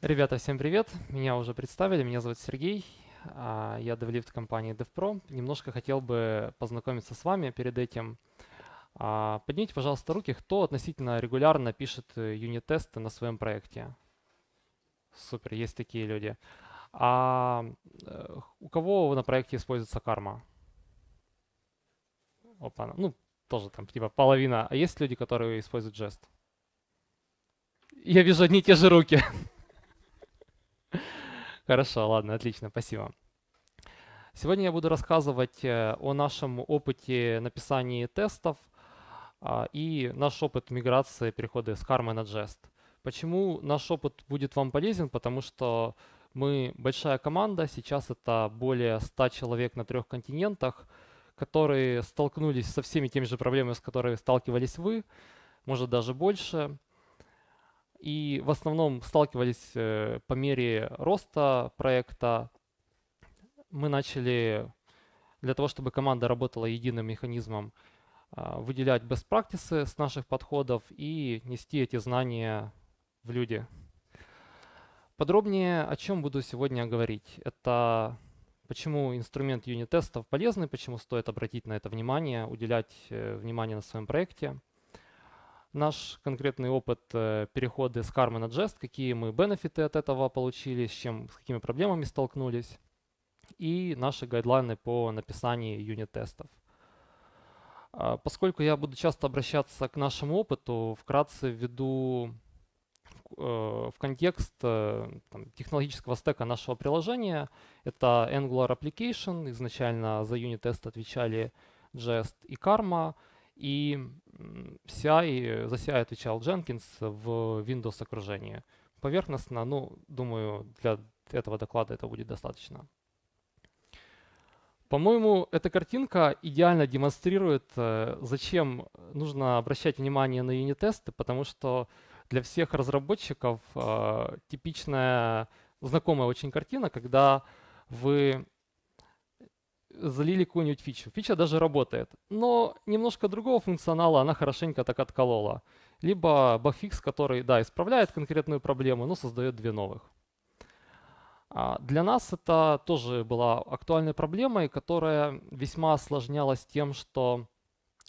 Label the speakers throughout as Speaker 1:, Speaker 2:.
Speaker 1: Ребята, всем привет! Меня уже представили, меня зовут Сергей, а, я девлифт компании DevPro. Немножко хотел бы познакомиться с вами перед этим. А, поднимите, пожалуйста, руки, кто относительно регулярно пишет э, юнит-тесты на своем проекте. Супер, есть такие люди. А э, у кого на проекте используется карма? Опа, ну, тоже там типа половина. А есть люди, которые используют жест? Я вижу одни и те же руки. Хорошо, ладно, отлично, спасибо. Сегодня я буду рассказывать э, о нашем опыте написания тестов а, и наш опыт миграции перехода с Karma на Jest. Почему наш опыт будет вам полезен? Потому что мы большая команда, сейчас это более 100 человек на трех континентах, которые столкнулись со всеми теми же проблемами, с которыми сталкивались вы, может даже больше и в основном сталкивались э, по мере роста проекта. Мы начали для того, чтобы команда работала единым механизмом, а, выделять best practices с наших подходов и нести эти знания в люди. Подробнее о чем буду сегодня говорить. Это почему инструмент юнит-тестов полезный, почему стоит обратить на это внимание, уделять э, внимание на своем проекте – наш конкретный опыт э, перехода с Karma на Jest, какие мы бенефиты от этого получили, с, чем, с какими проблемами столкнулись, и наши гайдлайны по написанию юнит-тестов. А, поскольку я буду часто обращаться к нашему опыту, вкратце введу э, в контекст э, там, технологического стека нашего приложения. Это Angular Application, изначально за юнит-тест отвечали Jest и Karma — и CI э, за CI отвечал Jenkins в Windows окружении. Поверхностно, ну, думаю, для этого доклада это будет достаточно. По-моему, эта картинка идеально демонстрирует, э, зачем нужно обращать внимание на юнит-тесты, потому что для всех разработчиков э, типичная знакомая очень картина, когда вы залили какую-нибудь фичу. Фича даже работает, но немножко другого функционала она хорошенько так отколола. Либо багфикс, который, да, исправляет конкретную проблему, но создает две новых. А, для нас это тоже была актуальной проблемой, которая весьма осложнялась тем, что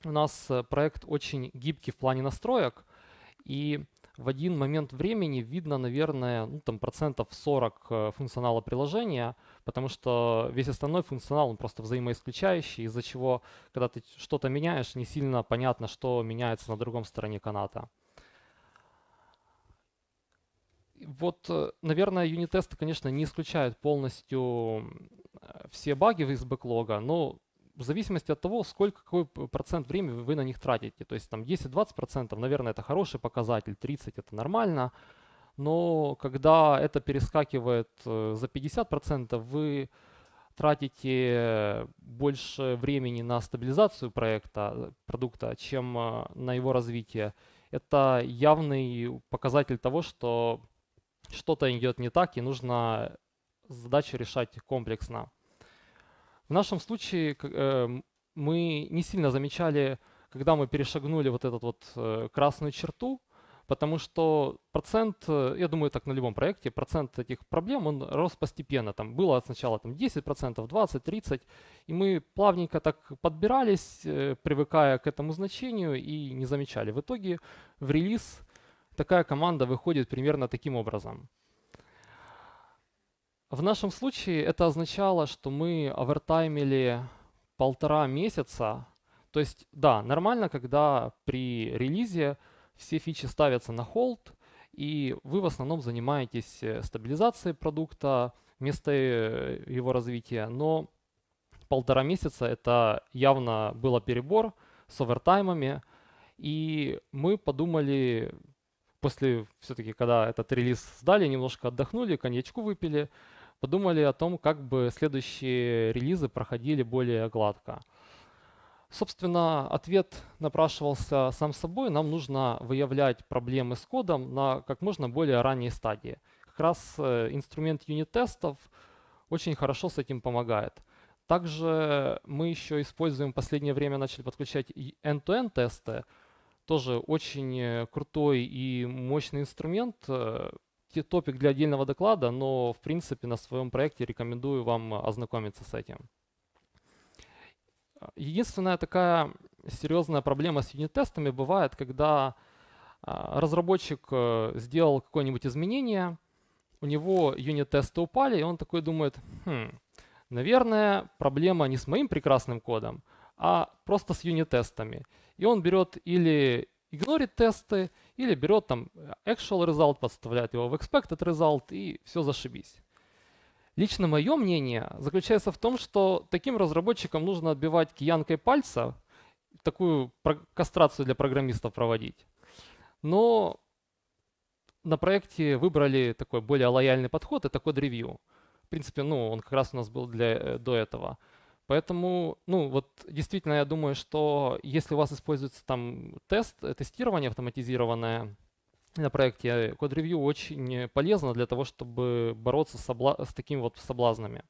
Speaker 1: у нас э, проект очень гибкий в плане настроек, и в один момент времени видно, наверное, ну, там процентов 40 э, функционала приложения, потому что весь остальной функционал, он просто взаимоисключающий, из-за чего, когда ты что-то меняешь, не сильно понятно, что меняется на другом стороне каната. Вот, э, наверное, юнит-тесты, конечно, не исключают полностью э, все баги из бэклога, но в зависимости от того, сколько, какой процент времени вы на них тратите. То есть там 10-20%, наверное, это хороший показатель, 30% это нормально, но когда это перескакивает э, за 50%, вы тратите больше времени на стабилизацию проекта, продукта, чем э, на его развитие. Это явный показатель того, что что-то идет не так и нужно задачу решать комплексно. В нашем случае э, мы не сильно замечали, когда мы перешагнули вот эту вот э, красную черту, потому что процент, э, я думаю, так на любом проекте, процент этих проблем, он рос постепенно. Там было сначала там, 10%, 20%, 30%, и мы плавненько так подбирались, привыкая к этому значению и не замечали. В итоге в релиз такая команда выходит примерно таким образом – в нашем случае это означало, что мы овертаймили полтора месяца. То есть, да, нормально, когда при релизе все фичи ставятся на холд, и вы в основном занимаетесь э, стабилизацией продукта, вместо э, его развития. Но полтора месяца это явно было перебор с овертаймами. И мы подумали, после все-таки, когда этот релиз сдали, немножко отдохнули, коньячку выпили, подумали о том, как бы следующие релизы проходили более гладко. Собственно, ответ напрашивался сам собой. Нам нужно выявлять проблемы с кодом на как можно более ранней стадии. Как раз э, инструмент юнит-тестов очень хорошо с этим помогает. Также мы еще используем, в последнее время начали подключать end-to-end -end тесты. Тоже очень э, крутой и мощный инструмент, э, топик для отдельного доклада, но в принципе на своем проекте рекомендую вам ознакомиться с этим. Единственная такая серьезная проблема с юнит-тестами бывает, когда а, разработчик э, сделал какое-нибудь изменение, у него юнит-тесты упали, и он такой думает, хм, наверное, проблема не с моим прекрасным кодом, а просто с юнит-тестами. И он берет или игнорит тесты, или берет там э, actual result, подставляет его в expected result и все зашибись. Лично мое мнение заключается в том, что таким разработчикам нужно отбивать киянкой пальца, такую кастрацию для программистов проводить. Но на проекте выбрали такой более лояльный подход и такой ревью. В принципе, ну, он как раз у нас был для, э, до этого. Поэтому, ну, вот действительно, я думаю, что если у вас используется там тест, тестирование автоматизированное на проекте, код-ревью очень полезно для того, чтобы бороться с, собла- с таким вот соблазнами.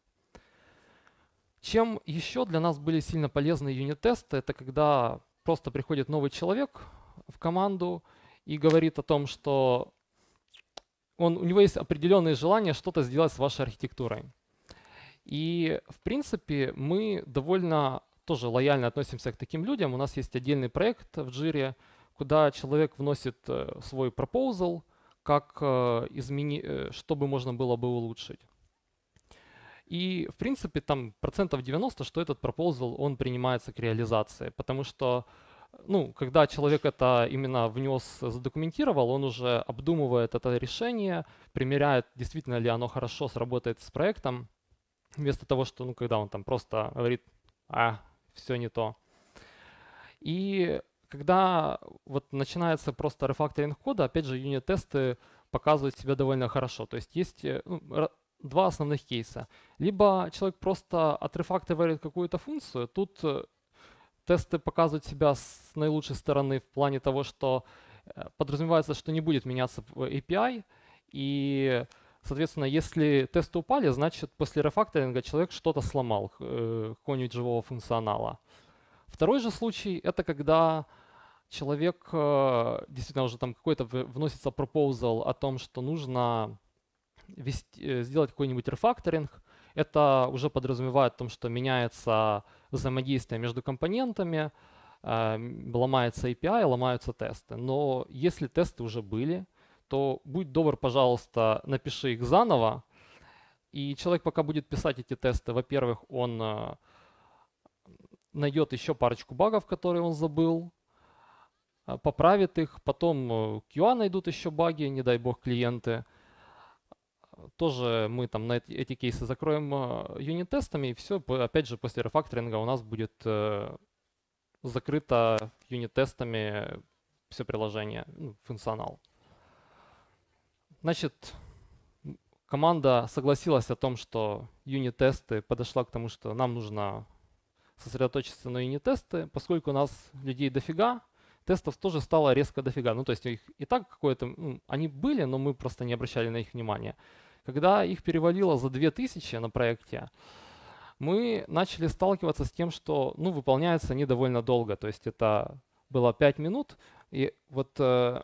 Speaker 1: Чем еще для нас были сильно полезны юнит-тесты, это когда просто приходит новый человек в команду и говорит о том, что он, у него есть определенные желания что-то сделать с вашей архитектурой. И, в принципе, мы довольно тоже лояльно относимся к таким людям. У нас есть отдельный проект в Jira, куда человек вносит э, свой пропозал, как э, измени... Э, бы можно было бы улучшить. И, в принципе, там процентов 90, что этот пропозал, он принимается к реализации, потому что ну, когда человек это именно внес, задокументировал, он уже обдумывает это решение, примеряет, действительно ли оно хорошо сработает с проектом. Вместо того, что, ну, когда он там просто говорит, а, все не то. И когда вот начинается просто рефакторинг кода, опять же, юнит-тесты показывают себя довольно хорошо. То есть есть э, ну, два основных кейса. Либо человек просто отрефакторит какую-то функцию. Тут э, тесты показывают себя с наилучшей стороны в плане того, что э, подразумевается, что не будет меняться API, и Соответственно, если тесты упали, значит, после рефакторинга человек что-то сломал, э, какого-нибудь живого функционала. Второй же случай — это когда человек, э, действительно, уже там какой-то вносится пропозал о том, что нужно вести, э, сделать какой-нибудь рефакторинг. Это уже подразумевает о том, что меняется взаимодействие между компонентами, э, ломается API, ломаются тесты. Но если тесты уже были — то будь добр, пожалуйста, напиши их заново. И человек, пока будет писать эти тесты, во-первых, он э, найдет еще парочку багов, которые он забыл, э, поправит их, потом QA э, найдут еще баги, не дай бог клиенты. Тоже мы там на эти, эти кейсы закроем юнит-тестами, и все, опять же, после рефакторинга у нас будет закрыто юнит-тестами все приложение, ну, функционал. Значит, команда согласилась о том, что юнит-тесты подошла к тому, что нам нужно сосредоточиться на юнит-тесты, поскольку у нас людей дофига, тестов тоже стало резко дофига. Ну, то есть их и так какое-то... Ну, они были, но мы просто не обращали на них внимания. Когда их перевалило за 2000 на проекте, мы начали сталкиваться с тем, что ну, выполняются они довольно долго. То есть это было 5 минут, и вот э,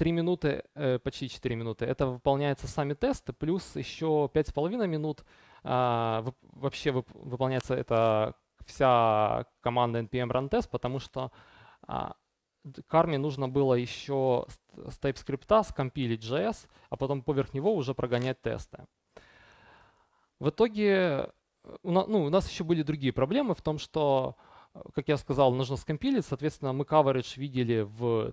Speaker 1: 3 минуты, э, почти 4 минуты, это выполняются сами тесты, плюс еще 5,5 минут а, вообще выполняется это вся команда npm run test, потому что а, Карме нужно было еще с TypeScript скомпилить JS, а потом поверх него уже прогонять тесты. В итоге э, у нас, ну, у нас еще были другие проблемы в том, что, э, как я сказал, нужно скомпилить. Соответственно, мы coverage видели в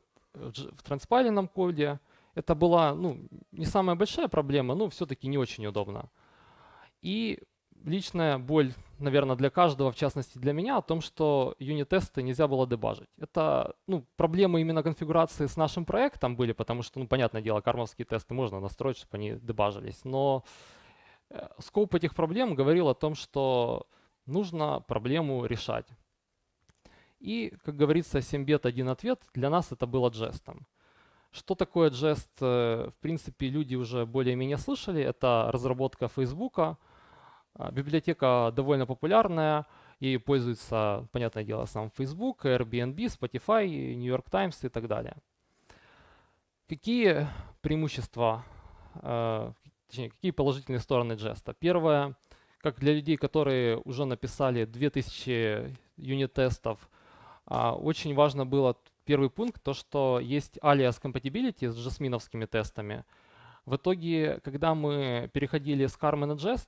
Speaker 1: в транспайленном коде. Это была ну, не самая большая проблема, но все-таки не очень удобно. И личная боль, наверное, для каждого, в частности для меня, о том, что юнит-тесты нельзя было дебажить. Это ну, проблемы именно конфигурации с нашим проектом были, потому что, ну, понятное дело, кармовские тесты можно настроить, чтобы они дебажились. Но э, скоп этих проблем говорил о том, что нужно проблему решать. И, как говорится, 7 бет, один ответ. Для нас это было жестом. Что такое жест? Э, в принципе, люди уже более-менее слышали. Это разработка Фейсбука. А, библиотека довольно популярная. Ей пользуется, понятное дело, сам Facebook, Airbnb, Spotify, New York Times и так далее. Какие преимущества, э, точнее, какие положительные стороны жеста? Первое, как для людей, которые уже написали 2000 юнит-тестов, а, очень важно было первый пункт, то, что есть alias compatibility с жасминовскими тестами. В итоге, когда мы переходили с karma на Jest,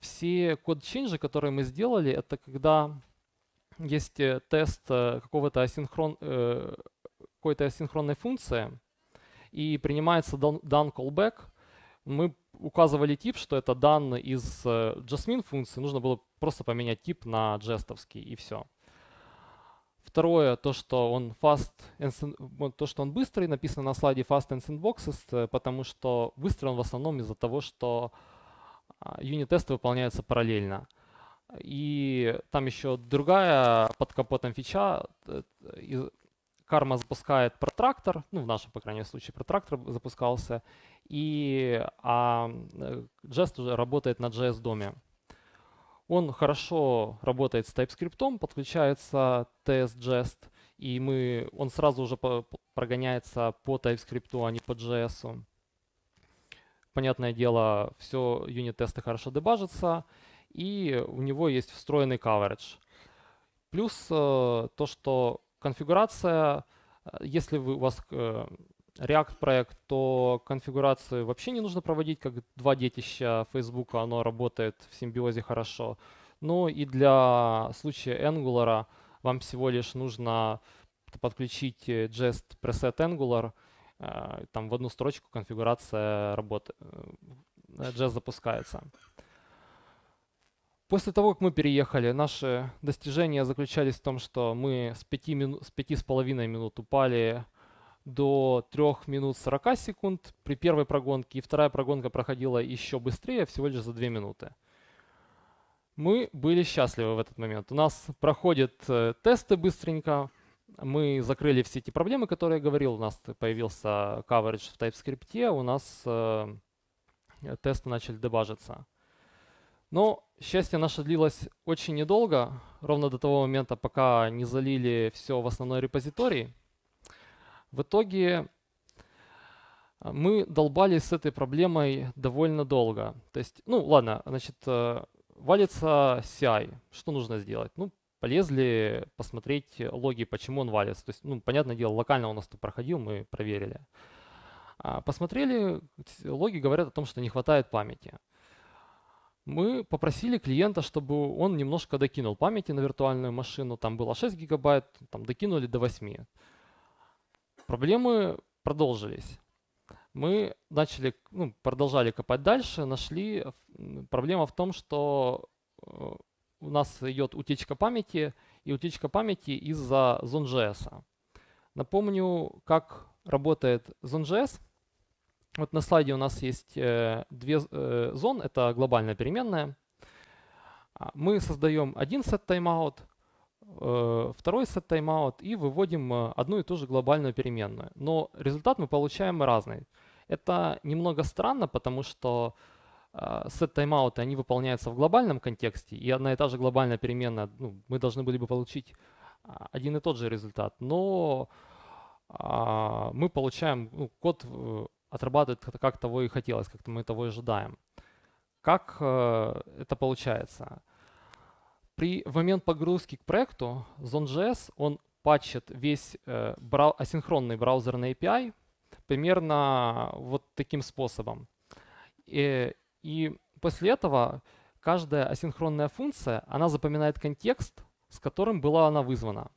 Speaker 1: все код чинжи которые мы сделали, это когда есть э, тест э, какого-то асинхрон, э, какой-то асинхронной функции, и принимается done callback. Мы указывали тип, что это данные из jasmine функции, нужно было просто поменять тип на джестовский, и все. Второе, то, что он fast, то, что он быстрый, написано на слайде fast and sandboxes, э, потому что быстрый он в основном из-за того, что а, юнит-тесты выполняются параллельно. И там еще другая под капотом фича. Э, карма запускает протрактор, ну в нашем, по крайней мере, случае протрактор запускался, и а, Jest э, уже работает на JS-доме. Он хорошо работает с TypeScript, подключается TS-Jest, и мы, он сразу уже прогоняется по TypeScript, а не по JS. Понятное дело, все юнит-тесты хорошо дебажатся, и у него есть встроенный coverage. Плюс э, то, что конфигурация, э, если вы, у вас э, React проект, то конфигурации вообще не нужно проводить, как два детища Facebook, оно работает в симбиозе хорошо. Ну и для случая Angular вам всего лишь нужно подключить jest preset Angular, э, там в одну строчку конфигурация работы, э, Jest запускается. После того, как мы переехали, наши достижения заключались в том, что мы с 5,5 мину, с пяти с половиной минут упали до 3 минут 40 секунд при первой прогонке, и вторая прогонка проходила еще быстрее, всего лишь за 2 минуты. Мы были счастливы в этот момент. У нас проходят э, тесты быстренько, мы закрыли все эти проблемы, которые я говорил. У нас появился coverage в TypeScript, у нас э, тесты начали дебажиться. Но счастье наше длилось очень недолго, ровно до того момента, пока не залили все в основной репозиторий. В итоге а, мы долбались с этой проблемой довольно долго. То есть, ну ладно, значит, э, валится CI. Что нужно сделать? Ну, полезли посмотреть логи, почему он валится. То есть, ну, понятное дело, локально у нас тут проходил, мы проверили. А, посмотрели, логи говорят о том, что не хватает памяти. Мы попросили клиента, чтобы он немножко докинул памяти на виртуальную машину. Там было 6 гигабайт, там докинули до 8. Проблемы продолжились. Мы начали, ну, продолжали копать дальше, нашли. Проблема в том, что э, у нас идет утечка памяти, и утечка памяти из-за ZoneJS. Напомню, как работает ZoneJS. Вот на слайде у нас есть э, две э, зоны. это глобальная переменная. А мы создаем один set timeout, Э, второй сет тайм-аут и выводим э, одну и ту же глобальную переменную. Но результат мы получаем разный. Это немного странно, потому что э, сет тайм-ауты, они выполняются в глобальном контексте, и одна и та же глобальная переменная, ну, мы должны были бы получить а, один и тот же результат, но а, мы получаем, ну, код отрабатывает как того и хотелось, как -то мы того и ожидаем. Как э, это получается? при, в момент погрузки к проекту Zone.js, он патчит весь э, брау, асинхронный браузерный API примерно вот таким способом. И, э, и после этого каждая асинхронная функция, она запоминает контекст, с которым была она вызвана.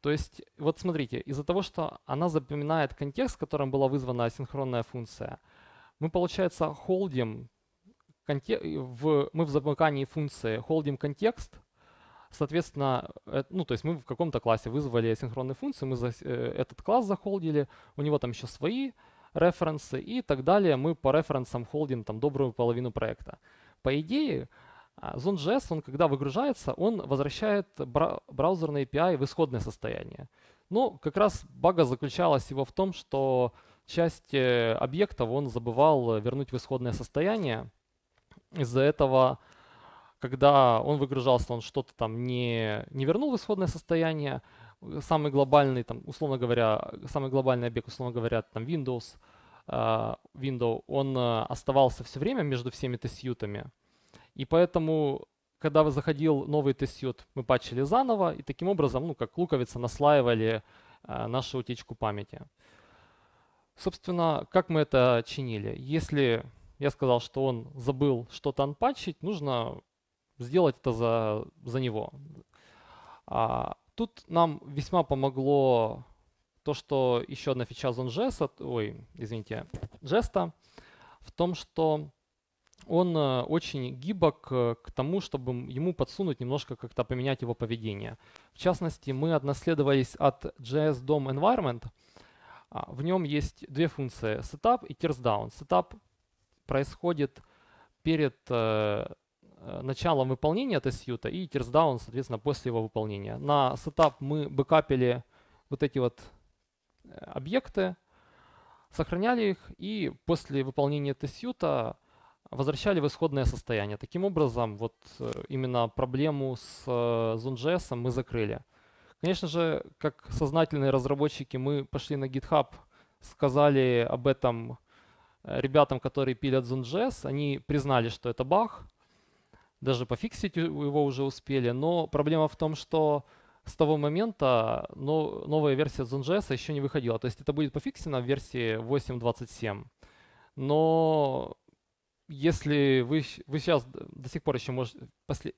Speaker 1: То есть, вот смотрите, из-за того, что она запоминает контекст, с которым была вызвана асинхронная функция, мы, получается, холдим в, мы в замыкании функции холдим контекст, соответственно, э, ну, то есть мы в каком-то классе вызвали синхронные функции, мы за, э, этот класс захолдили, у него там еще свои референсы и так далее. Мы по референсам холдим там добрую половину проекта. По идее, а, Zone.js, он когда выгружается, он возвращает браузерный API в исходное состояние. Но как раз бага заключалась его в том, что часть э, объектов он забывал вернуть в исходное состояние, из-за этого, когда он выгружался, он что-то там не, не вернул в исходное состояние. Самый глобальный, там, условно говоря, самый глобальный объект, условно говоря, там Windows, э, Windows, он э, оставался все время между всеми тест-сьютами. И поэтому, когда вы заходил новый тестют, мы патчили заново, и таким образом, ну, как луковица, наслаивали э, нашу утечку памяти. Собственно, как мы это чинили? Если я сказал, что он забыл что-то анпатчить, нужно сделать это за, за него. А, тут нам весьма помогло то, что еще одна фича ZonJS, ой, извините, жеста, в том, что он э, очень гибок э, к тому, чтобы ему подсунуть немножко как-то поменять его поведение. В частности, мы отнаследовались от JS DOM Environment. А, в нем есть две функции — setup и tearsdown. Setup происходит перед э, э, началом выполнения тест-сьюта и тирсдаун, соответственно, после его выполнения. На сетап мы бэкапили вот эти вот э, объекты, сохраняли их и после выполнения тест-сьюта возвращали в исходное состояние. Таким образом, вот именно проблему с Zone.js мы закрыли. Конечно же, как сознательные разработчики, мы пошли на GitHub, сказали об этом Э, ребятам, которые пилят Zone.js, они признали, что это баг, даже пофиксить его уже успели, но проблема в том, что с того момента новая версия Zone.js еще не выходила. То есть это будет пофиксено в версии 8.27. Но если вы, вы сейчас до сих пор еще можете, после,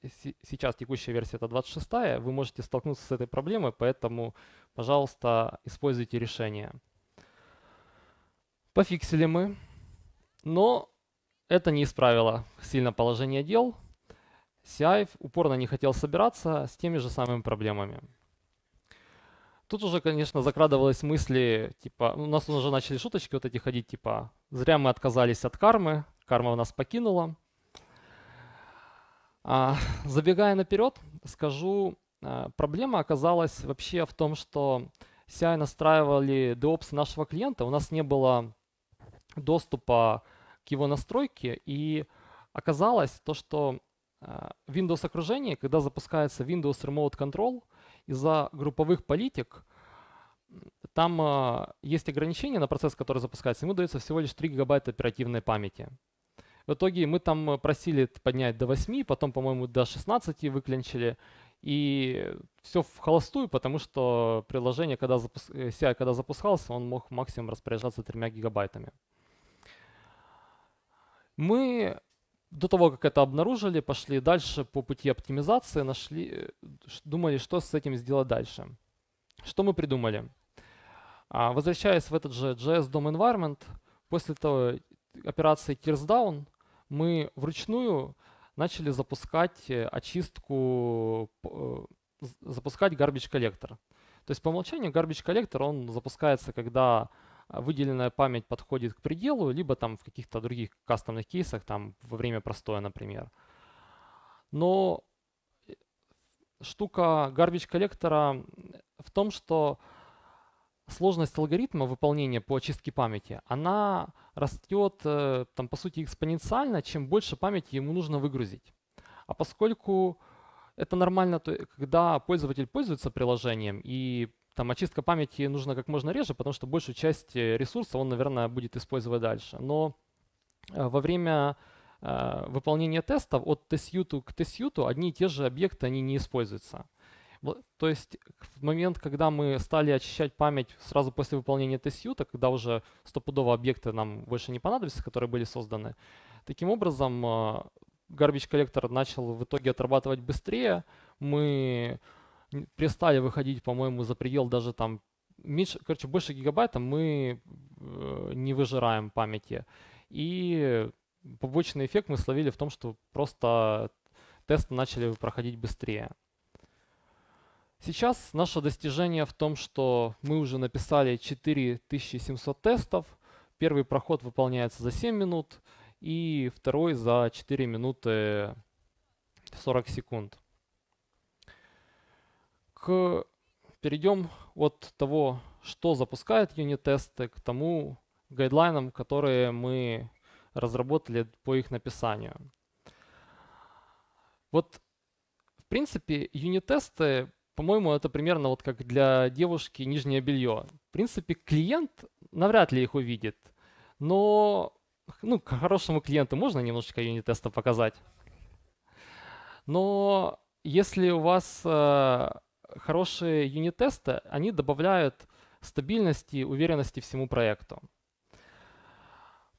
Speaker 1: сейчас текущая версия это 26, вы можете столкнуться с этой проблемой, поэтому, пожалуйста, используйте решение. Пофиксили мы. Но это не исправило сильно положение дел. CI упорно не хотел собираться с теми же самыми проблемами. Тут уже, конечно, закрадывались мысли, типа, у нас уже начали шуточки вот эти ходить, типа, зря мы отказались от кармы, карма у нас покинула. А, забегая наперед, скажу, а, проблема оказалась вообще в том, что CI настраивали DOPS нашего клиента, у нас не было доступа к его настройке, и оказалось то, что а, Windows окружение, когда запускается Windows Remote Control, из-за групповых политик там а, есть ограничение на процесс, который запускается, ему дается всего лишь 3 гигабайта оперативной памяти. В итоге мы там просили поднять до 8, потом, по-моему, до 16 выклинчили. И все в холостую, потому что приложение, когда запуск... CI э, когда запускался, он мог максимум распоряжаться 3 гигабайтами. Мы до того, как это обнаружили, пошли дальше по пути оптимизации, нашли, думали, что с этим сделать дальше. Что мы придумали? А, возвращаясь в этот же JS DOM Environment, после того, операции tears down мы вручную начали запускать э, очистку, э, запускать garbage collector. То есть по умолчанию garbage collector он запускается, когда а, выделенная память подходит к пределу, либо там в каких-то других кастомных кейсах, там во время простоя, например. Но э, штука garbage коллектора в том, что сложность алгоритма выполнения по очистке памяти, она растет э, там, по сути экспоненциально, чем больше памяти ему нужно выгрузить. А поскольку это нормально, то, э, когда пользователь пользуется приложением и там очистка памяти нужна как можно реже, потому что большую часть э, ресурса он, наверное, будет использовать дальше. Но э, во время э, выполнения тестов от тест-юту к тест-юту одни и те же объекты они не используются. То есть в момент, когда мы стали очищать память сразу после выполнения тест-юта, когда уже стопудово объекты нам больше не понадобятся, которые были созданы, таким образом э, garbage collector начал в итоге отрабатывать быстрее. Мы перестали выходить, по-моему, за предел даже там меньше, короче, больше гигабайта мы э, не выжираем памяти. И побочный эффект мы словили в том, что просто тесты начали проходить быстрее. Сейчас наше достижение в том, что мы уже написали 4700 тестов. Первый проход выполняется за 7 минут и второй за 4 минуты 40 секунд к... перейдем от того, что запускает юнит-тесты, к тому гайдлайнам, которые мы разработали по их написанию. Вот, в принципе, юнит-тесты, по-моему, это примерно вот как для девушки нижнее белье. В принципе, клиент навряд ли их увидит, но ну, к хорошему клиенту можно немножечко юнит-теста показать. Но если у вас э, хорошие юнит-тесты, они добавляют стабильности, уверенности всему проекту.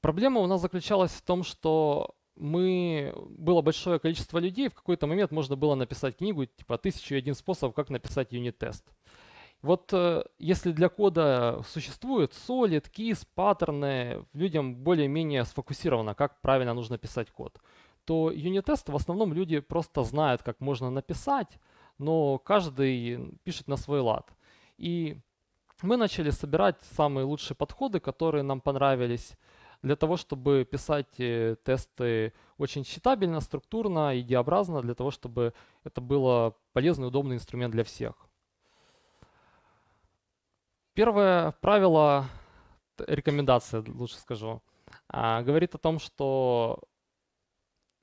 Speaker 1: Проблема у нас заключалась в том, что мы было большое количество людей, в какой-то момент можно было написать книгу типа и один способ, как написать юнит-тест». Вот э, если для кода существует solid, кис, паттерны, людям более-менее сфокусировано, как правильно нужно писать код, то юнит-тест в основном люди просто знают, как можно написать, но каждый пишет на свой лад. И мы начали собирать самые лучшие подходы, которые нам понравились, для того, чтобы писать э, тесты очень читабельно, структурно, идеобразно, для того, чтобы это было полезный, удобный инструмент для всех. Первое правило, рекомендация, лучше скажу, а, говорит о том, что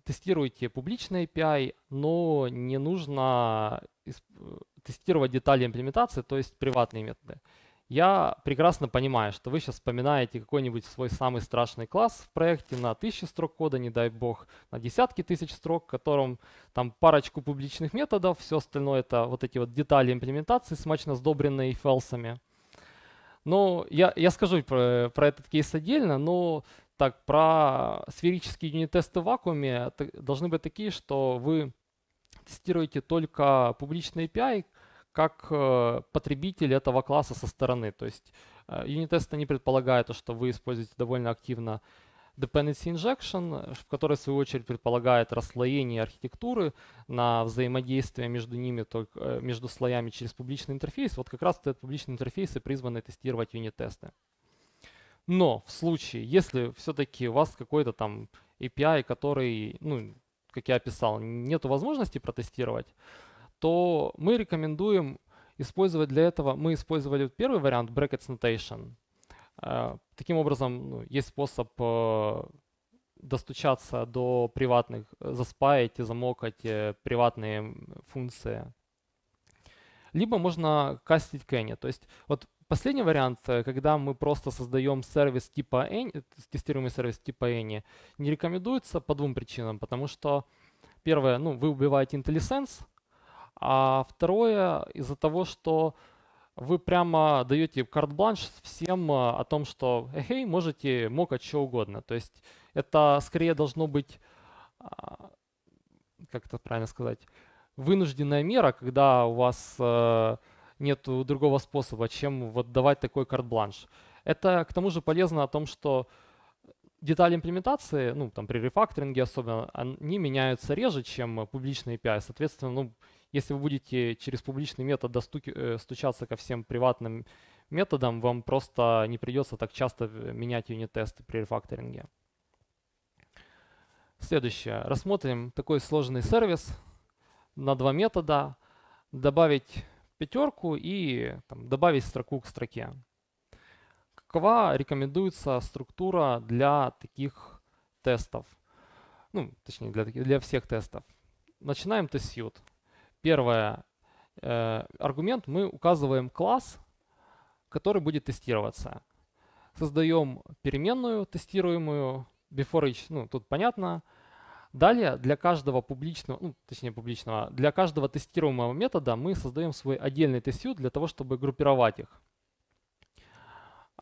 Speaker 1: тестируйте публичные API, но не нужно э, э, тестировать детали имплементации, то есть приватные методы. Я прекрасно понимаю, что вы сейчас вспоминаете какой-нибудь свой самый страшный класс в проекте на тысячи строк кода, не дай бог, на десятки тысяч строк, в котором там парочку публичных методов, все остальное это вот эти вот детали имплементации, смачно сдобренные фэлсами. Но я, я скажу про, про этот кейс отдельно, но так, про сферические юнит-тесты в вакууме должны быть такие, что вы тестируете только публичный API как э, потребитель этого класса со стороны. То есть э, юнит-тесты не предполагают, что вы используете довольно активно Dependency Injection, в которой, в свою очередь, предполагает расслоение архитектуры на взаимодействие между ними, только, э, между слоями через публичный интерфейс. Вот как раз этот публичный интерфейс и призваны тестировать юнит-тесты. Но в случае, если все-таки у вас какой-то там API, который, ну, как я описал, нет возможности протестировать, то мы рекомендуем использовать для этого, мы использовали первый вариант brackets notation. Э, таким образом, ну, есть способ э, достучаться до приватных, э, заспаить и замокать приватные функции. Либо можно кастить кенни. То есть вот Последний вариант, э, когда мы просто создаем сервис типа Any, э, тестируемый сервис типа Any, не рекомендуется по двум причинам. Потому что, первое, ну, вы убиваете IntelliSense, а второе, из-за того, что вы прямо даете карт-бланш всем э, о том, что эй, можете мокать что угодно. То есть это скорее должно быть, а, как это правильно сказать, вынужденная мера, когда у вас нет другого способа, чем вот давать такой карт-бланш. Это к тому же полезно о том, что детали имплементации, ну, там при рефакторинге особенно, они меняются реже, чем публичные API. Соответственно, ну, если вы будете через публичный метод достуки, э, стучаться ко всем приватным методам, вам просто не придется так часто э, менять юнит-тесты при рефакторинге. Следующее. Рассмотрим такой сложный сервис на два метода. Добавить пятерку и там, добавить строку к строке. Какова рекомендуется структура для таких тестов? Ну, точнее, для, для всех тестов. Начинаем тест-сьют. Первое. Э, аргумент мы указываем класс, который будет тестироваться. Создаем переменную тестируемую, before each, ну, тут понятно, Далее для каждого публичного, ну, точнее публичного, а для каждого тестируемого метода мы создаем свой отдельный тест для того, чтобы группировать их.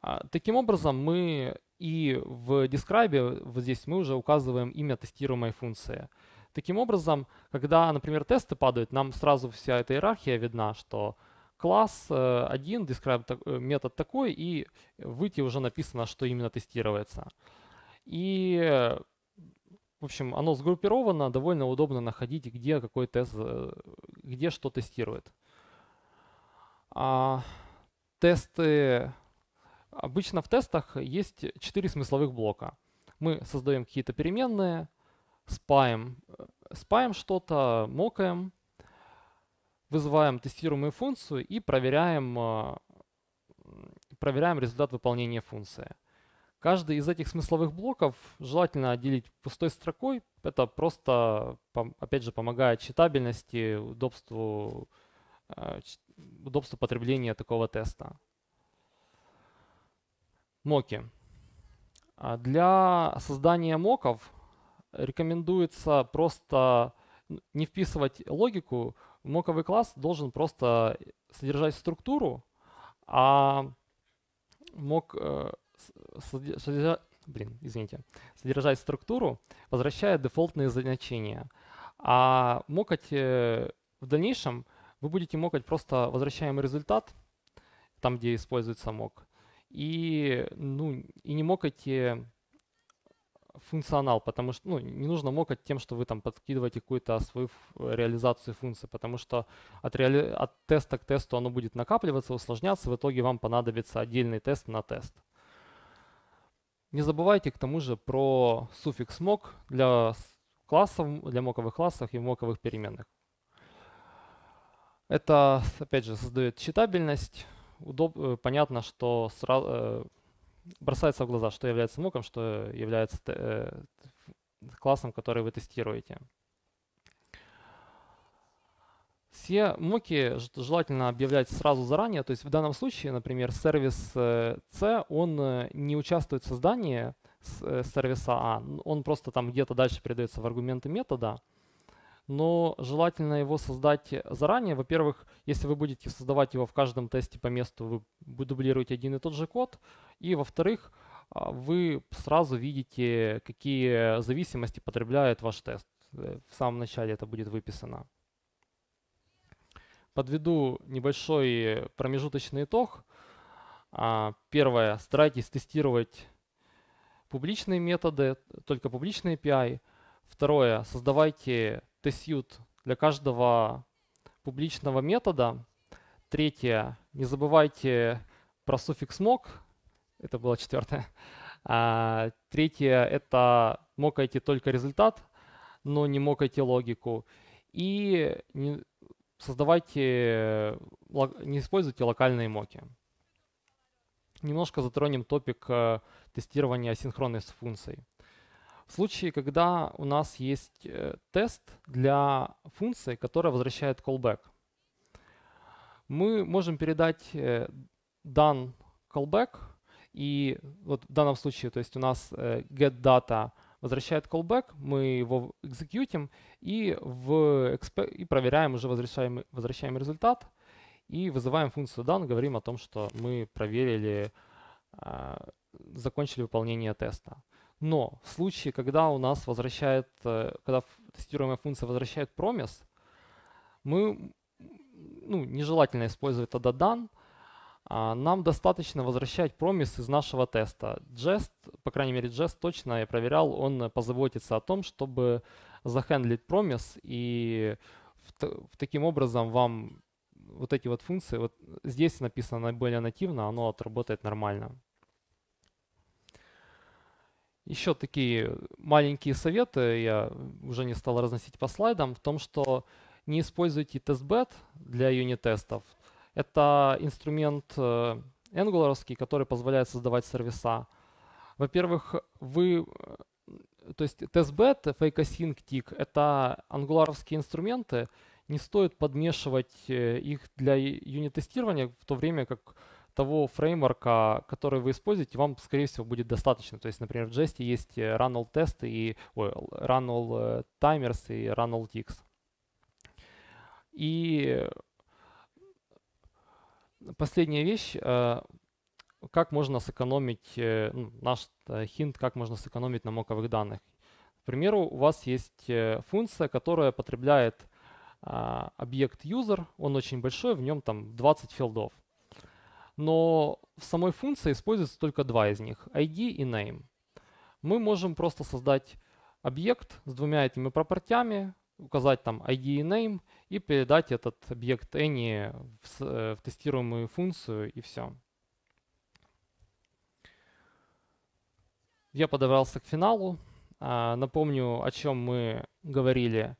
Speaker 1: А, таким образом, мы и в describe, вот здесь мы уже указываем имя тестируемой функции. Таким образом, когда, например, тесты падают, нам сразу вся эта иерархия видна, что класс 1, э, describe э, метод такой, и выйти уже написано, что именно тестируется. И в общем, оно сгруппировано, довольно удобно находить, где какой тест, э, где что тестирует. А, тесты. Обычно в тестах есть четыре смысловых блока. Мы создаем какие-то переменные, спаем, э, спаем что-то, мокаем, вызываем тестируемую функцию и проверяем, э, проверяем результат выполнения функции. Каждый из этих смысловых блоков желательно отделить пустой строкой. Это просто, опять же, помогает читабельности, удобству, э, удобству потребления такого теста. Моки. А для создания моков рекомендуется просто не вписывать логику. Моковый класс должен просто содержать структуру, а мок э, содержа... Блин, извините. содержать структуру, возвращая дефолтные значения. А мокать э, в дальнейшем вы будете мокать просто возвращаемый результат, там, где используется мок, и, ну, и не мокайте функционал, потому что ну, не нужно мокать тем, что вы там подкидываете какую-то свою реализацию функции, потому что от, реали... от теста к тесту оно будет накапливаться, усложняться, в итоге вам понадобится отдельный тест на тест. Не забывайте к тому же про суффикс мок для классов, для моковых классов и моковых переменных. Это, опять же, создает читабельность. Удоб... Э, понятно, что сразу, э, бросается в глаза, что является моком, что является э, классом, который вы тестируете. Все моки желательно объявлять сразу заранее. То есть в данном случае, например, сервис C, э, он э, не участвует в создании э, сервиса А. Он просто там где-то дальше передается в аргументы метода. Но желательно его создать заранее. Во-первых, если вы будете создавать его в каждом тесте по месту, вы дублируете один и тот же код. И во-вторых, а, вы сразу видите, какие зависимости потребляет ваш тест. В самом начале это будет выписано. Подведу небольшой промежуточный итог. А, первое. Старайтесь тестировать публичные методы, только публичные API. Второе. Создавайте тест-сьют для каждого публичного метода. Третье. Не забывайте про суффикс mock. Это было четвертое. А, третье — это мокайте только результат, но не мокайте логику. И создавайте, э, не используйте локальные моки. Немножко затронем топик э, тестирования асинхронной с В случае, когда у нас есть э, тест для функции, которая возвращает callback, мы можем передать дан callback, и вот в данном случае, то есть у нас get data возвращает callback, мы его экзекьютим и, в и проверяем уже возвращаемый, возвращаемый результат и вызываем функцию done, говорим о том, что мы проверили, э, закончили выполнение теста. Но в случае, когда у нас возвращает, э, когда тестируемая функция возвращает промис, мы ну, нежелательно использовать тогда done, а, нам достаточно возвращать промис из нашего теста. Jest, по крайней мере, Jest точно я проверял, он позаботится о том, чтобы захендлить промис, и в, таким образом вам вот эти вот функции, вот здесь написано более нативно, оно отработает нормально. Еще такие маленькие советы, я уже не стал разносить по слайдам, в том, что не используйте тестбед для юнит-тестов. Это инструмент э, Angular, который позволяет создавать сервиса. Во-первых, вы э, то есть тестбет, фейкосинк, Tick, это ангуларовские инструменты. Не стоит подмешивать э, их для юнит-тестирования в то время, как того фреймворка, который вы используете, вам, скорее всего, будет достаточно. То есть, например, в Jest есть runall тесты и ой, runall timers и runall ticks. И последняя вещь. А, как можно сэкономить, э, ну, наш э, хинт, как можно сэкономить на моковых данных. К примеру, у вас есть э, функция, которая потребляет а, объект user, он очень большой, в нем там 20 филдов. Но в самой функции используется только два из них, ID и name. Мы можем просто создать объект с двумя этими пропортями, указать там ID и name и передать этот объект any в, э, в тестируемую функцию и все. Я подобрался к финалу. А, напомню, о чем мы говорили.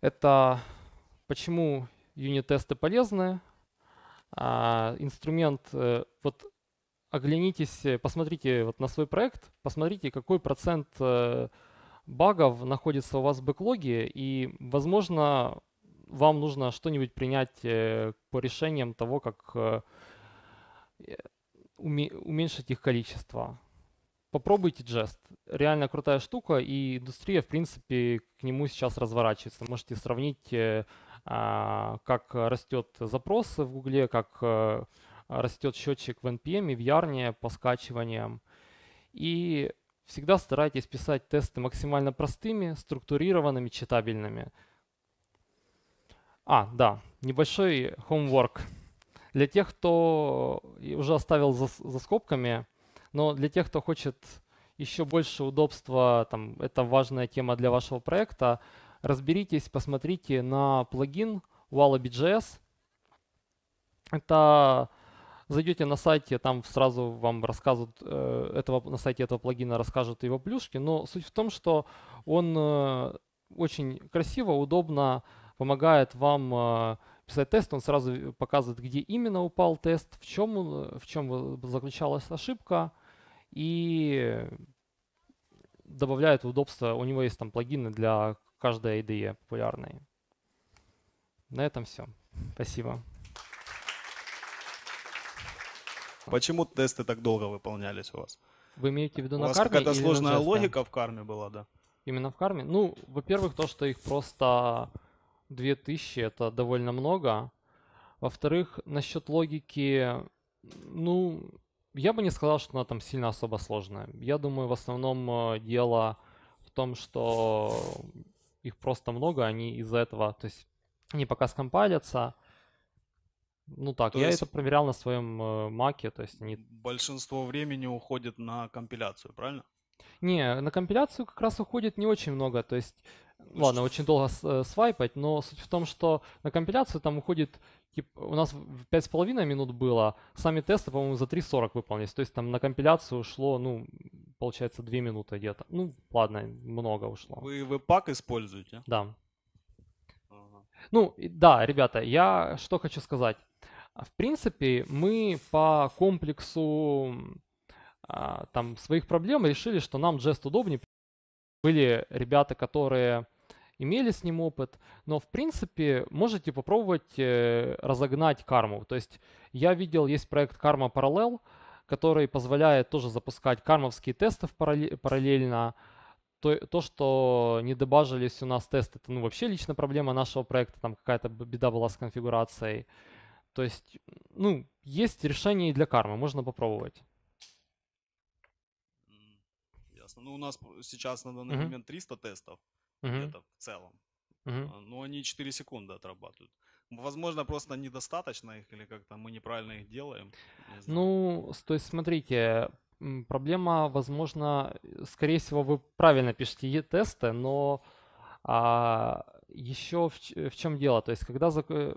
Speaker 1: Это почему юнит-тесты полезны. А, инструмент, э, вот оглянитесь, посмотрите вот на свой проект, посмотрите, какой процент э, багов находится у вас в бэклоге, и, возможно, вам нужно что-нибудь принять э, по решениям того, как э, э, уменьшить их количество. Попробуйте Jest. Реально крутая штука, и индустрия, в принципе, к нему сейчас разворачивается. Можете сравнить, а, как растет запрос в Гугле, как растет счетчик в NPM эм и в Yarn по скачиваниям. И Всегда старайтесь писать тесты максимально простыми, структурированными, читабельными. А, да, небольшой homework. Для тех, кто уже оставил за, за скобками, но для тех, кто хочет еще больше удобства, там, это важная тема для вашего проекта, разберитесь, посмотрите на плагин Wallaby.js. Это зайдете на сайте, там сразу вам расскажут э, этого, на сайте этого плагина расскажут его плюшки, но суть в том, что он э, очень красиво, удобно помогает вам э, писать тест, он сразу показывает, где именно упал тест, в чем, в чем заключалась ошибка, и добавляет удобства. У него есть там плагины для каждой
Speaker 2: IDE популярной.
Speaker 1: На этом все. Спасибо.
Speaker 2: Согласен. Почему тесты так долго выполнялись у вас? Вы имеете в виду у на вас Какая-то сложная логика в карме была, да? Именно в карме? Ну, во-первых, то,
Speaker 1: что их просто 2000, это довольно много. Во-вторых, насчет логики, ну, я бы не сказал, что она там сильно особо сложная. Я думаю, в основном э, дело в том, что их просто много, они из-за этого, то есть они пока скомпалятся, ну так, то я есть... это проверял на своем э, маке, то есть они...
Speaker 2: Большинство времени уходит на компиляцию, правильно?
Speaker 1: Не, на компиляцию как раз уходит не очень много, то есть, ну, ладно, что... очень долго э, свайпать, но суть в том, что на компиляцию там уходит, типа, у нас 5,5 минут было, сами тесты, по-моему, за 3,40 выполнились, то есть там на компиляцию ушло, ну, получается, 2 минуты где-то, ну, ладно, много ушло.
Speaker 2: Вы веб-пак используете? Да.
Speaker 1: Ну, да, ребята, я что хочу сказать. А в принципе, мы по комплексу а, там, своих проблем решили, что нам Jest удобнее. Были ребята, которые имели с ним опыт, но в принципе можете попробовать э, разогнать карму. То есть я видел, есть проект Karma Parallel, который позволяет тоже запускать кармовские тесты в параллельно. То, то, что не дебажились у нас тесты, это ну, вообще личная проблема нашего проекта, там какая-то беда была с конфигурацией. То есть, ну, есть решение и для кармы, можно попробовать.
Speaker 2: Ясно. Ну, у нас сейчас на данный момент 300 тестов угу. это в целом. Угу. Но они 4 секунды отрабатывают. Возможно, просто недостаточно их или как-то мы неправильно их делаем.
Speaker 1: ну, то есть, смотрите, проблема, возможно, э, скорее всего, вы правильно пишете тесты, но а, еще в, в чем дело? То есть, когда э,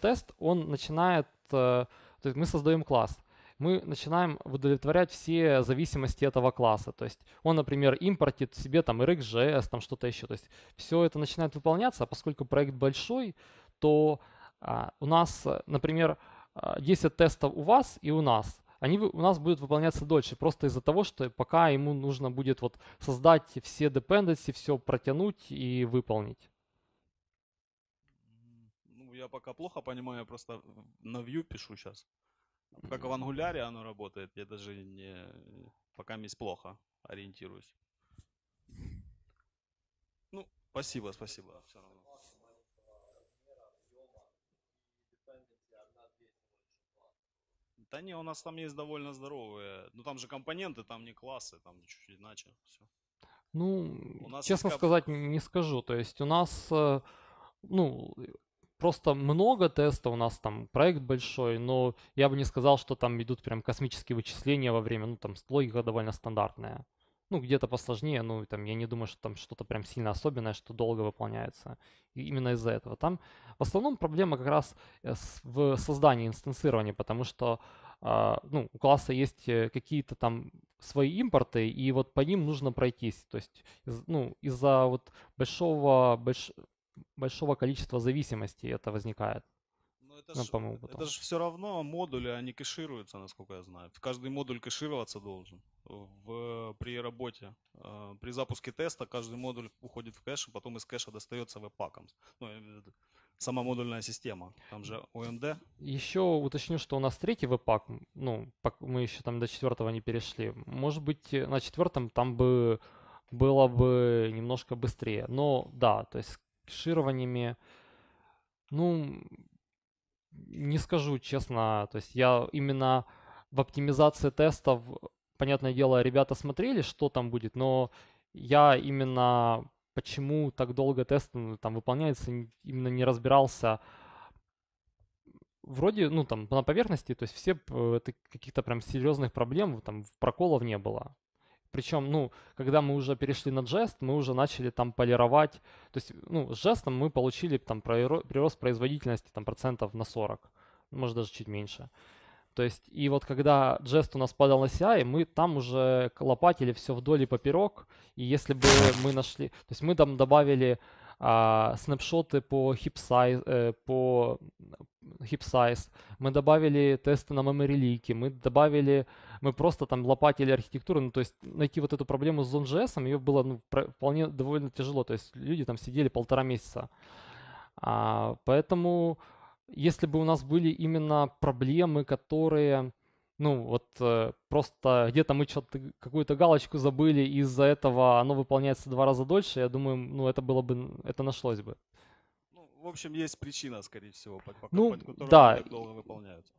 Speaker 1: тест, он начинает, э, то есть мы создаем класс, мы начинаем удовлетворять все зависимости этого класса. То есть он, например, импортит себе там RxJS, там что-то еще. То есть все это начинает выполняться, а поскольку проект большой, то а, у нас, например, 10 а, тестов у вас и у нас. Они у нас будут выполняться дольше, просто из-за того, что пока ему нужно будет вот создать все dependency, все протянуть и выполнить
Speaker 2: я пока плохо понимаю, я просто на Vue пишу сейчас. Ну, как в Angular оно работает, я даже не... пока мисс плохо ориентируюсь. Ну, спасибо, спасибо, все равно. Да не, у нас там есть довольно здоровые. Ну там же компоненты, там не классы, там чуть-чуть иначе все.
Speaker 1: Ну, у нас честно есть... сказать, не скажу. То есть у нас, э, ну, просто много теста у нас там, проект большой, но я бы не сказал, что там идут прям космические вычисления во время, ну там логика довольно стандартная. Ну, где-то посложнее, ну, там, я не думаю, что там что-то прям сильно особенное, что долго выполняется. И именно из-за этого. Там в основном проблема как раз э, в создании инстанцирования, потому что а, ну, у класса есть э, какие-то там свои импорты, и вот по ним нужно пройтись. То есть, ну, из-за вот большого, больш большого количества зависимостей это возникает. Но это, ну, ж, это
Speaker 2: же все равно модули, они кэшируются, насколько я знаю. Каждый модуль кэшироваться должен в, при работе. Э, при запуске теста каждый модуль уходит в кэш, и потом из кэша достается веб-паком. Ну, сама модульная система, там же OMD.
Speaker 1: Еще уточню, что у нас третий веб-пак, ну, мы еще там до четвертого не перешли. Может быть, э, на четвертом там бы было бы немножко быстрее. Но да, то есть кешированиями. Ну, не скажу честно. То есть я именно в оптимизации тестов, понятное дело, ребята смотрели, что там будет, но я именно почему так долго тест ну, там выполняется, именно не разбирался. Вроде, ну, там, на поверхности, то есть все э, каких-то прям серьезных проблем, там, проколов не было. Причем, ну, когда мы уже перешли на жест, мы уже начали там полировать. То есть, ну, с жестом мы получили там прирост производительности там процентов на 40, может даже чуть меньше. То есть, и вот когда жест у нас падал на CI, а, мы там уже лопатили все вдоль и поперек. И если бы мы нашли... То есть мы там добавили а, снапшоты по hip size э, по hip size мы добавили тесты на memory leak, мы добавили, мы просто там лопатили архитектуру, ну, то есть найти вот эту проблему с Zone.js, ее было ну, вполне довольно тяжело, то есть люди там сидели полтора месяца. А, поэтому если бы у нас были именно проблемы, которые ну вот э, просто где-то мы что-то какую-то галочку забыли, из-за этого оно выполняется два раза дольше, я думаю, ну это было бы, это нашлось бы.
Speaker 2: Ну, в общем, есть причина, скорее всего, под, под, ну, под да. так долго выполняются.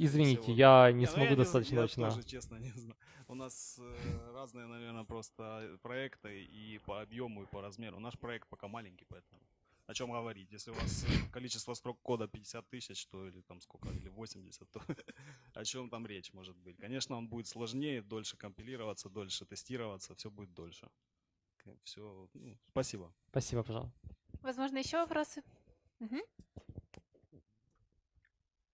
Speaker 1: Извините, всего. я не, не смогу ну, я достаточно не, я точно. Тоже,
Speaker 2: честно, не знаю. У нас э, разные, наверное, просто проекты и по объему, и по размеру. Наш проект пока маленький, поэтому о чем говорить. Если у вас э, количество строк кода 50 тысяч, то или там сколько, или 80, то о чем там речь может быть. Конечно, он будет сложнее, дольше компилироваться, дольше тестироваться, все будет дольше. Все, ну, спасибо. Спасибо,
Speaker 1: пожалуйста. Возможно, еще вопросы? Угу.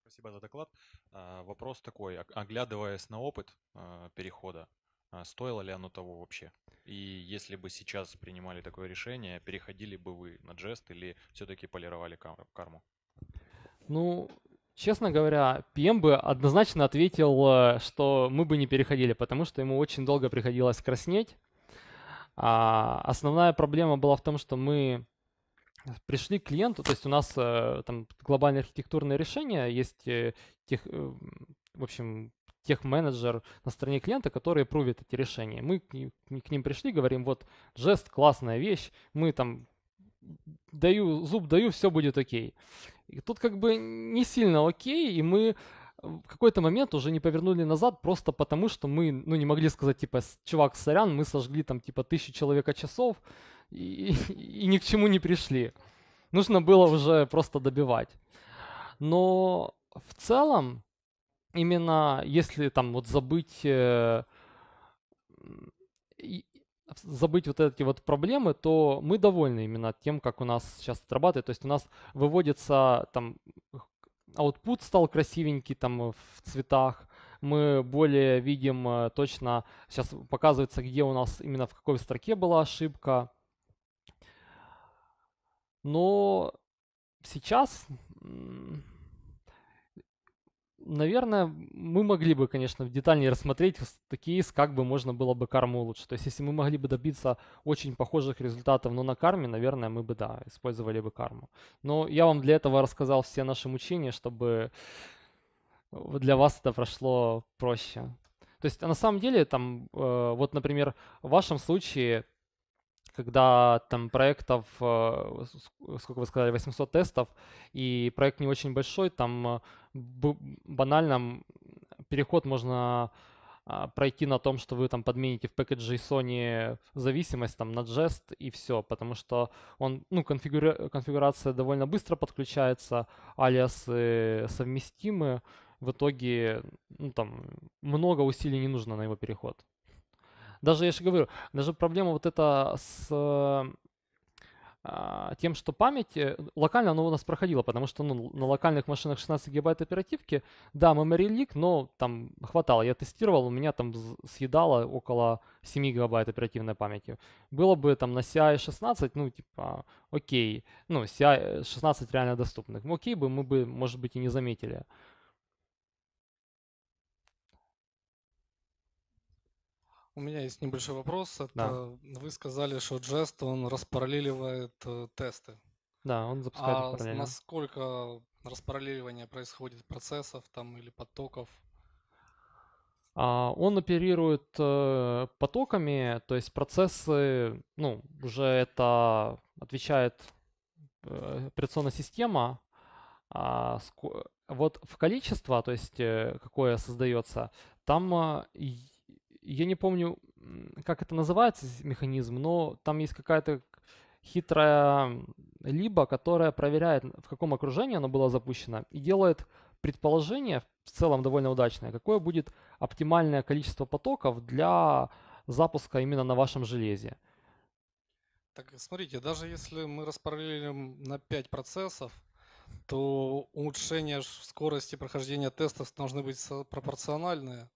Speaker 2: Спасибо за доклад. А, вопрос такой, оглядываясь на опыт а, перехода,
Speaker 1: а, стоило ли оно того вообще? И если бы сейчас принимали такое решение, переходили бы вы на джест или все-таки полировали карму? Ну, Честно говоря, ПМ бы однозначно ответил, э, что мы бы не переходили, потому что ему очень долго приходилось краснеть. А основная проблема была в том, что мы пришли к клиенту, то есть у нас э, там глобальное архитектурное решение, есть э, тех, в общем, тех-менеджер на стороне клиента, которые прувят эти решения. Мы к ним пришли, говорим, вот жест классная вещь, мы там даю, зуб даю, все будет окей. И тут как бы не сильно окей, и мы в какой-то момент уже не повернули назад просто потому, что мы, ну, не могли сказать, типа, чувак, сорян, мы сожгли там, типа, тысячи человека часов и, и ни к чему не пришли. Нужно было уже просто добивать. Но в целом именно если там вот забыть, э, забыть вот эти вот проблемы, то мы довольны именно тем, как у нас сейчас отрабатывает. То есть у нас выводится там output стал красивенький там в цветах, мы более видим э, точно, сейчас показывается, где у нас именно в какой строке была ошибка. Но сейчас наверное, мы могли бы, конечно, детальнее рассмотреть кейс, как бы можно было бы карму улучшить. То есть, если мы могли бы добиться очень похожих результатов, но на карме, наверное, мы бы, да, использовали бы карму. Но я вам для этого рассказал все наши мучения, чтобы для вас это прошло проще. То есть, а на самом деле, там, э, вот, например, в вашем случае когда там проектов, э, э, сколько вы сказали, 800 тестов, и проект не очень большой, там э, банально переход можно а, пройти на том, что вы там подмените в package JSON зависимость там на Jest и все, потому что он, ну, конфигура... конфигурация довольно быстро подключается, алиасы совместимы, в итоге, ну, там, много усилий не нужно на его переход. Даже, я же говорю, даже проблема вот эта с а, тем, что память э, локально она у нас проходила, потому что ну, на локальных машинах 16 гигабайт оперативки, да, memory leak, но там хватало. Я тестировал, у меня там съедало около 7 гигабайт оперативной памяти. Было бы там на CI 16, ну типа, окей, ну CI 16 реально доступных, окей бы мы бы, может быть, и не заметили. У меня есть небольшой вопрос. Это да. Вы сказали, что Jest, он распараллеливает э, тесты. Да, он запускает а насколько распараллеливание происходит процессов там или потоков? А, он оперирует э, потоками, то есть процессы, ну, уже это отвечает э, операционная система. А, вот в количество, то есть какое создается, там я не помню, как это называется, механизм, но там есть какая-то хитрая либо, которая проверяет, в каком окружении оно было запущено, и делает предположение, в целом довольно удачное, какое будет оптимальное количество потоков для запуска именно на вашем железе.
Speaker 2: Так, смотрите, даже если
Speaker 1: мы распараллелим на 5 процессов, то улучшения скорости прохождения тестов должны быть пропорциональные.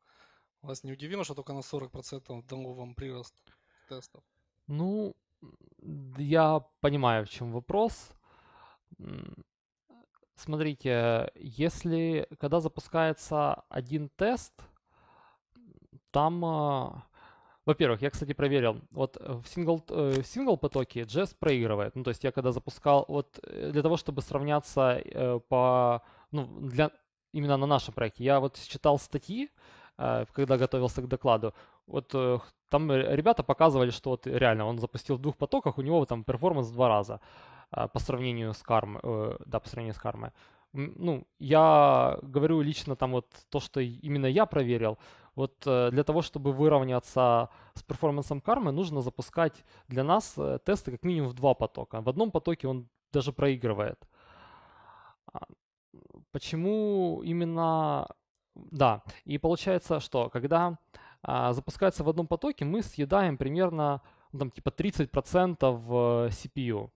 Speaker 1: Вас не удивило, что только на 40% дал вам прирост тестов? Ну, я понимаю, в чем вопрос. Смотрите, если когда запускается один тест, там, а, во-первых, я, кстати, проверил, вот э, в сингл, э, в сингл потоке JS проигрывает. Ну, то есть я когда запускал, вот э, для того, чтобы сравняться по, ну, для, именно на нашем проекте, я вот считал статьи, а, когда готовился к докладу. Вот э, там э, ребята показывали, что вот реально он запустил в двух потоках, у него там перформанс в два раза а, по сравнению с кармой, э, да, по сравнению с кармой. Ну, я говорю лично там вот то, что именно я проверил, вот для того, чтобы выровняться с перформансом кармы, нужно запускать для нас тесты как минимум в два потока. В одном потоке он даже проигрывает. А, почему именно да, и получается, что когда а, запускается в одном потоке, мы съедаем примерно ну, там, типа 30% э, CPU.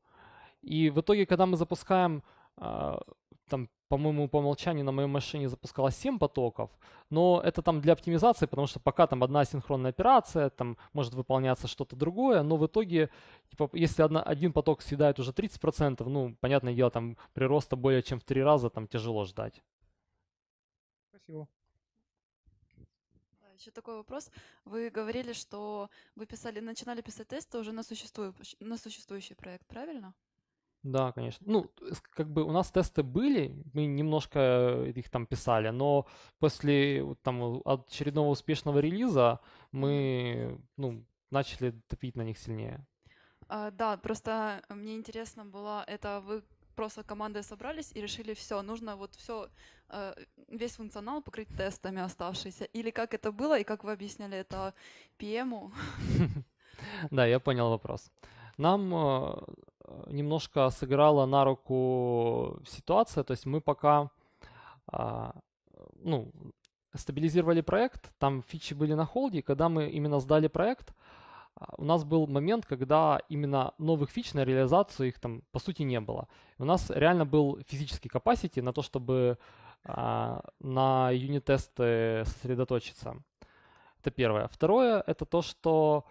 Speaker 1: И в итоге, когда мы запускаем, а, там, по-моему, по умолчанию на моей машине запускалось 7 потоков, но это там для оптимизации, потому что пока там одна синхронная операция, там может выполняться что-то другое, но в итоге, типа, если одна, один поток съедает уже 30%, ну, понятное дело, там прироста более чем в 3 раза там тяжело ждать всего.
Speaker 2: А Еще такой вопрос. Вы говорили, что вы писали, начинали писать тесты уже на, существующий, на существующий проект, правильно?
Speaker 1: Да, конечно. Ну, как бы у нас тесты были, мы немножко их там писали, но после там, очередного успешного релиза мы ну, начали топить на них сильнее.
Speaker 2: А, да, просто мне интересно было, это вы просто команды собрались и решили все, нужно вот все, э, весь функционал покрыть тестами оставшиеся? Или как это было, и как вы объясняли это ПМу?
Speaker 1: Да, я понял вопрос. Нам э, немножко сыграла на руку ситуация, то есть мы пока а, ну, стабилизировали проект, там фичи были на холде, и когда мы именно сдали проект, а, у нас был момент, когда именно новых фич на реализацию их там по сути не было. У нас реально был физический capacity на то, чтобы а, на юнит-тесты сосредоточиться. Это первое. Второе, это то, что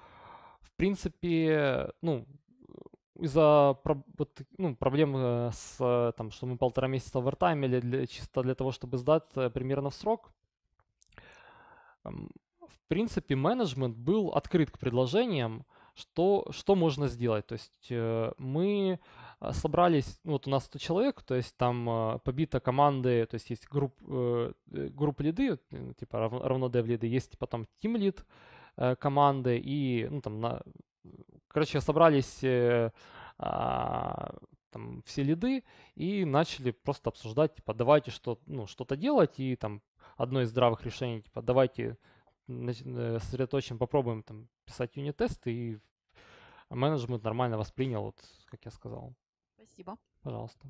Speaker 1: в принципе, ну, из-за вот, ну, проблем э, с там, что мы полтора месяца в овертаймили для, чисто для того, чтобы сдать э, примерно в срок, эм, принципе, менеджмент был открыт к предложениям, что, что можно сделать. То есть э, мы э, собрались, ну, вот у нас 100 человек, то есть там э, побита команды, то есть есть групп, э, э групп лиды, э, типа равно, равно дев лиды, есть типа там team лид э, команды и, ну, там, на, короче, собрались э, э, там все лиды и начали просто обсуждать, типа, давайте что, ну, что-то делать и там одно из здравых решений, типа, давайте Э, сосредоточим, попробуем там писать юнит-тесты, и а менеджмент нормально воспринял, вот, как я сказал. Спасибо. Пожалуйста.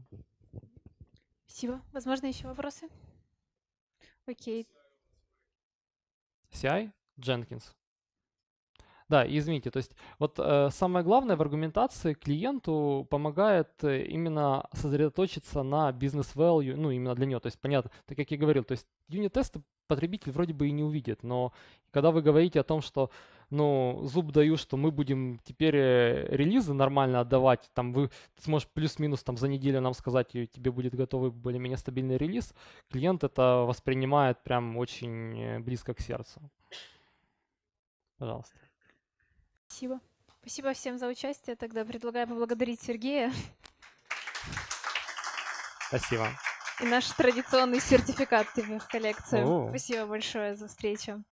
Speaker 2: Спасибо. Возможно, еще вопросы? Окей.
Speaker 1: CI Jenkins. Да, извините, то есть вот э, самое главное в аргументации клиенту помогает э, именно сосредоточиться на бизнес value, ну именно для него, то есть понятно, так как я говорил, то есть юнит-тесты потребитель вроде бы и не увидит. Но когда вы говорите о том, что ну, зуб даю, что мы будем теперь э, релизы нормально отдавать, там вы сможешь плюс-минус там за неделю нам сказать, и тебе будет готовый более-менее стабильный релиз, клиент это воспринимает прям очень э, близко к сердцу. Пожалуйста.
Speaker 2: Спасибо. Спасибо всем за участие. Тогда предлагаю поблагодарить Сергея. Спасибо. И наш традиционный сертификат тебе в коллекцию. О. Спасибо большое за встречу.